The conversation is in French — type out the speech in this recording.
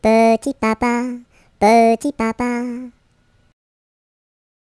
布吉爸爸，布吉爸爸。